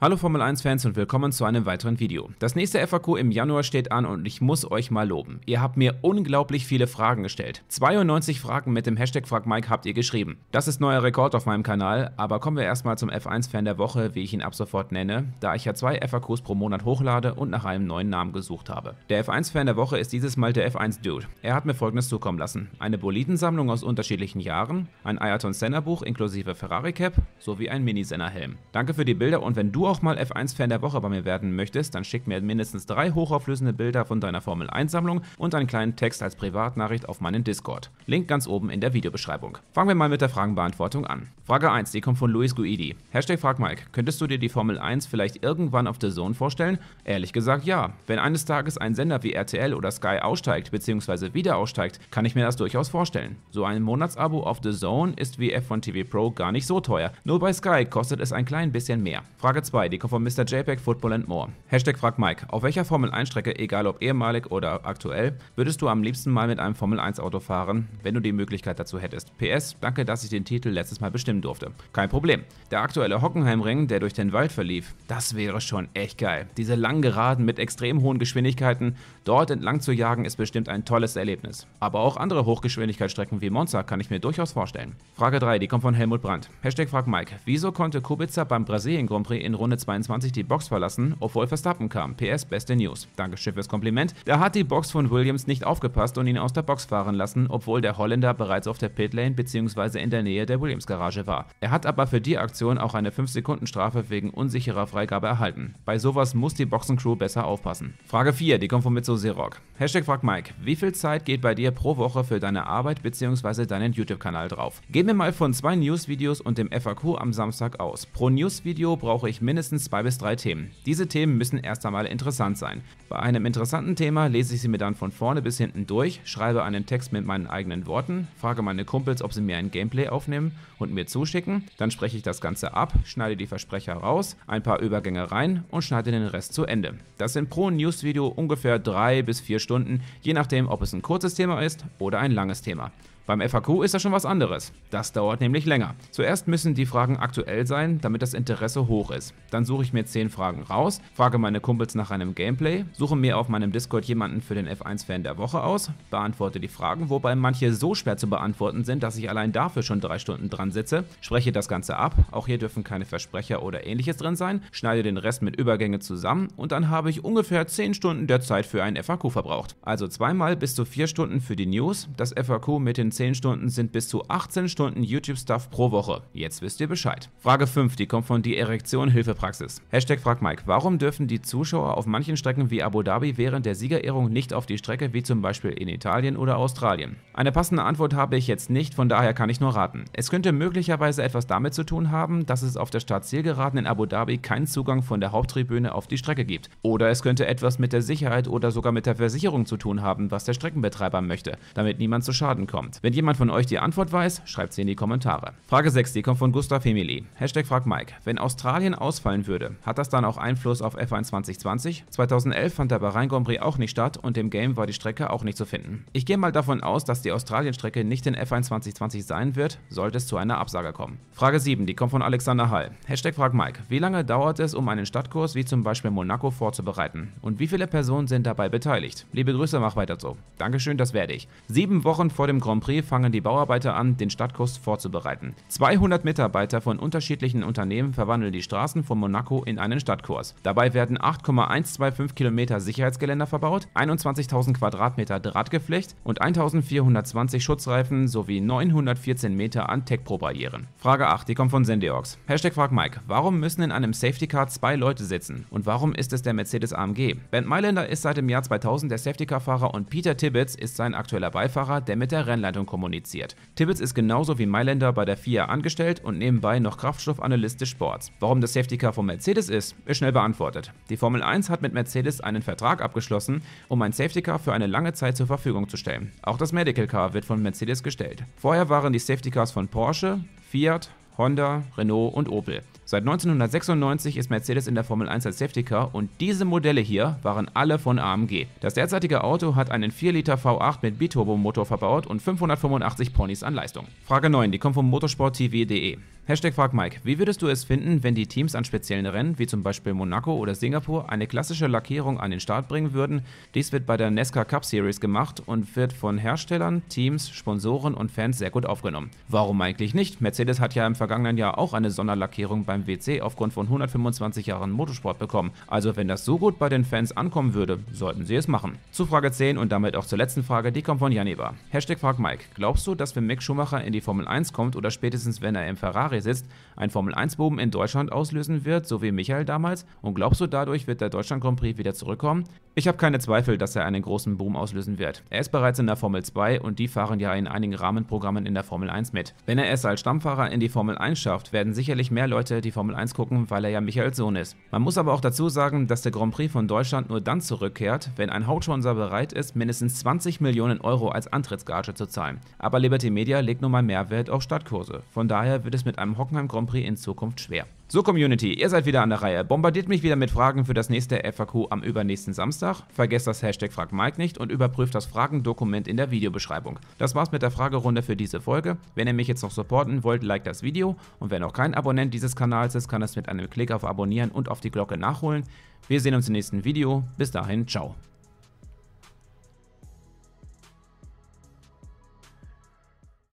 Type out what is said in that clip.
Hallo Formel 1 Fans und willkommen zu einem weiteren Video. Das nächste FAQ im Januar steht an und ich muss euch mal loben. Ihr habt mir unglaublich viele Fragen gestellt. 92 Fragen mit dem Hashtag FragMike habt ihr geschrieben. Das ist neuer Rekord auf meinem Kanal, aber kommen wir erstmal zum F1 Fan der Woche, wie ich ihn ab sofort nenne, da ich ja zwei FAQs pro Monat hochlade und nach einem neuen Namen gesucht habe. Der F1 Fan der Woche ist dieses Mal der F1 Dude. Er hat mir folgendes zukommen lassen. Eine Bolidensammlung aus unterschiedlichen Jahren, ein Ayrton Senna Buch inklusive Ferrari Cap, sowie ein Mini Senna Helm. Danke für die Bilder und wenn du auch mal F1-Fan der Woche bei mir werden möchtest, dann schick mir mindestens drei hochauflösende Bilder von deiner Formel-1-Sammlung und einen kleinen Text als Privatnachricht auf meinen Discord. Link ganz oben in der Videobeschreibung. Fangen wir mal mit der Fragenbeantwortung an. Frage 1, die kommt von Luis Guidi. Hashtag frag Mike, könntest du dir die Formel 1 vielleicht irgendwann auf The Zone vorstellen? Ehrlich gesagt ja. Wenn eines Tages ein Sender wie RTL oder Sky aussteigt bzw. wieder aussteigt, kann ich mir das durchaus vorstellen. So ein Monatsabo auf The Zone ist wie F1 TV Pro gar nicht so teuer. Nur bei Sky kostet es ein klein bisschen mehr. Frage 2, 2, die kommt von Mr. JPEG Football and More. Hashtag fragt Mike, auf welcher Formel 1 Strecke, egal ob ehemalig oder aktuell, würdest du am liebsten mal mit einem Formel 1 Auto fahren, wenn du die Möglichkeit dazu hättest? PS, danke, dass ich den Titel letztes Mal bestimmen durfte. Kein Problem. Der aktuelle Hockenheimring, der durch den Wald verlief, das wäre schon echt geil. Diese langen Geraden mit extrem hohen Geschwindigkeiten, dort entlang zu jagen, ist bestimmt ein tolles Erlebnis. Aber auch andere Hochgeschwindigkeitsstrecken wie Monza kann ich mir durchaus vorstellen. Frage 3, die kommt von Helmut Brandt. Hashtag fragt Mike, wieso konnte Kubica beim Brasilien Grand Prix in Runde Runde 22 die Box verlassen, obwohl Verstappen kam. PS, beste News. Dankeschön fürs Kompliment. Da hat die Box von Williams nicht aufgepasst und ihn aus der Box fahren lassen, obwohl der Holländer bereits auf der Pitlane bzw. in der Nähe der Williams-Garage war. Er hat aber für die Aktion auch eine 5-Sekunden-Strafe wegen unsicherer Freigabe erhalten. Bei sowas muss die Boxencrew besser aufpassen. Frage 4, die kommt von Mitsu Serok. Hashtag frag Mike, wie viel Zeit geht bei dir pro Woche für deine Arbeit bzw. deinen YouTube-Kanal drauf? Geh mir mal von zwei News-Videos und dem FAQ am Samstag aus. Pro News-Video brauche ich mindestens mindestens zwei bis drei Themen. Diese Themen müssen erst einmal interessant sein. Bei einem interessanten Thema lese ich sie mir dann von vorne bis hinten durch, schreibe einen Text mit meinen eigenen Worten, frage meine Kumpels, ob sie mir ein Gameplay aufnehmen und mir zuschicken, dann spreche ich das Ganze ab, schneide die Versprecher raus, ein paar Übergänge rein und schneide den Rest zu Ende. Das sind pro News-Video ungefähr drei bis vier Stunden, je nachdem, ob es ein kurzes Thema ist oder ein langes Thema. Beim FAQ ist das schon was anderes. Das dauert nämlich länger. Zuerst müssen die Fragen aktuell sein, damit das Interesse hoch ist. Dann suche ich mir 10 Fragen raus, frage meine Kumpels nach einem Gameplay, suche mir auf meinem Discord jemanden für den F1-Fan der Woche aus, beantworte die Fragen, wobei manche so schwer zu beantworten sind, dass ich allein dafür schon 3 Stunden dran sitze, spreche das Ganze ab, auch hier dürfen keine Versprecher oder ähnliches drin sein, schneide den Rest mit Übergänge zusammen und dann habe ich ungefähr 10 Stunden der Zeit für einen FAQ verbraucht. Also zweimal bis zu 4 Stunden für die News, das FAQ mit den 10 Stunden sind bis zu 18 Stunden YouTube-Stuff pro Woche. Jetzt wisst ihr Bescheid. Frage 5, die kommt von die Erektion Hilfepraxis. Hashtag frag Mike, warum dürfen die Zuschauer auf manchen Strecken wie Abu Dhabi während der Siegerehrung nicht auf die Strecke wie zum Beispiel in Italien oder Australien? Eine passende Antwort habe ich jetzt nicht, von daher kann ich nur raten. Es könnte möglicherweise etwas damit zu tun haben, dass es auf der Startzielgeraden in Abu Dhabi keinen Zugang von der Haupttribüne auf die Strecke gibt. Oder es könnte etwas mit der Sicherheit oder sogar mit der Versicherung zu tun haben, was der Streckenbetreiber möchte, damit niemand zu Schaden kommt. Wenn jemand von euch die Antwort weiß, schreibt sie in die Kommentare. Frage 6, die kommt von Gustav Emily. Hashtag frag Mike. Wenn Australien ausfallen würde, hat das dann auch Einfluss auf F1 2020? 2011 fand der Bahrain Grand Prix auch nicht statt und im Game war die Strecke auch nicht zu finden. Ich gehe mal davon aus, dass die Australien-Strecke nicht in F1 2020 sein wird, sollte es zu einer Absage kommen. Frage 7, die kommt von Alexander Hall. Hashtag frag Mike. Wie lange dauert es, um einen Stadtkurs wie zum Beispiel Monaco vorzubereiten? Und wie viele Personen sind dabei beteiligt? Liebe Grüße, mach weiter so. Dankeschön, das werde ich. Sieben Wochen vor dem Grand Prix fangen die Bauarbeiter an, den Stadtkurs vorzubereiten. 200 Mitarbeiter von unterschiedlichen Unternehmen verwandeln die Straßen von Monaco in einen Stadtkurs. Dabei werden 8,125 Kilometer Sicherheitsgeländer verbaut, 21.000 Quadratmeter Drahtgeflecht und 1.420 Schutzreifen sowie 914 Meter an Tech-Pro-Barrieren. Frage 8, die kommt von Sendeox. Hashtag frag Mike, warum müssen in einem Safety Car zwei Leute sitzen? Und warum ist es der Mercedes AMG? Bernd Mailänder ist seit dem Jahr 2000 der Safety Car-Fahrer und Peter Tibbets ist sein aktueller Beifahrer, der mit der Rennleitung kommuniziert. Tibbets ist genauso wie Mailänder bei der FIA angestellt und nebenbei noch Kraftstoffanalyst des Sports. Warum das Safety Car von Mercedes ist, ist schnell beantwortet. Die Formel 1 hat mit Mercedes einen Vertrag abgeschlossen, um ein Safety Car für eine lange Zeit zur Verfügung zu stellen. Auch das Medical Car wird von Mercedes gestellt. Vorher waren die Safety Cars von Porsche, Fiat, Honda, Renault und Opel. Seit 1996 ist Mercedes in der Formel 1 als Safety Car und diese Modelle hier waren alle von AMG. Das derzeitige Auto hat einen 4 Liter V8 mit Biturbomotor verbaut und 585 Ponys an Leistung. Frage 9, die kommt vom motorsporttv.de. Hashtag frag Mike. Wie würdest du es finden, wenn die Teams an speziellen Rennen, wie zum Beispiel Monaco oder Singapur, eine klassische Lackierung an den Start bringen würden? Dies wird bei der Nesca Cup Series gemacht und wird von Herstellern, Teams, Sponsoren und Fans sehr gut aufgenommen. Warum eigentlich nicht? Mercedes hat ja im vergangenen Jahr auch eine Sonderlackierung beim WC aufgrund von 125 Jahren Motorsport bekommen. Also wenn das so gut bei den Fans ankommen würde, sollten sie es machen. Zu Frage 10 und damit auch zur letzten Frage, die kommt von Janiba. Hashtag frag Mike. Glaubst du, dass wenn Mick Schumacher in die Formel 1 kommt oder spätestens wenn er im Ferrari Ferrari sitzt, ein Formel-1-Boom in Deutschland auslösen wird, so wie Michael damals? Und glaubst du, dadurch wird der Deutschland Grand Prix wieder zurückkommen? Ich habe keine Zweifel, dass er einen großen Boom auslösen wird. Er ist bereits in der Formel 2 und die fahren ja in einigen Rahmenprogrammen in der Formel 1 mit. Wenn er es als Stammfahrer in die Formel 1 schafft, werden sicherlich mehr Leute die Formel 1 gucken, weil er ja Michaels Sohn ist. Man muss aber auch dazu sagen, dass der Grand Prix von Deutschland nur dann zurückkehrt, wenn ein Hautschonser bereit ist, mindestens 20 Millionen Euro als Antrittsgage zu zahlen. Aber Liberty Media legt nun mal Mehrwert auf Stadtkurse. Von daher wird es mit einem einem Hockenheim Grand Prix in Zukunft schwer. So Community, ihr seid wieder an der Reihe. Bombardiert mich wieder mit Fragen für das nächste FAQ am übernächsten Samstag. Vergesst das Hashtag FragMike nicht und überprüft das Fragendokument in der Videobeschreibung. Das war's mit der Fragerunde für diese Folge. Wenn ihr mich jetzt noch supporten wollt, liked das Video. Und wer noch kein Abonnent dieses Kanals ist, kann es mit einem Klick auf Abonnieren und auf die Glocke nachholen. Wir sehen uns im nächsten Video. Bis dahin, ciao.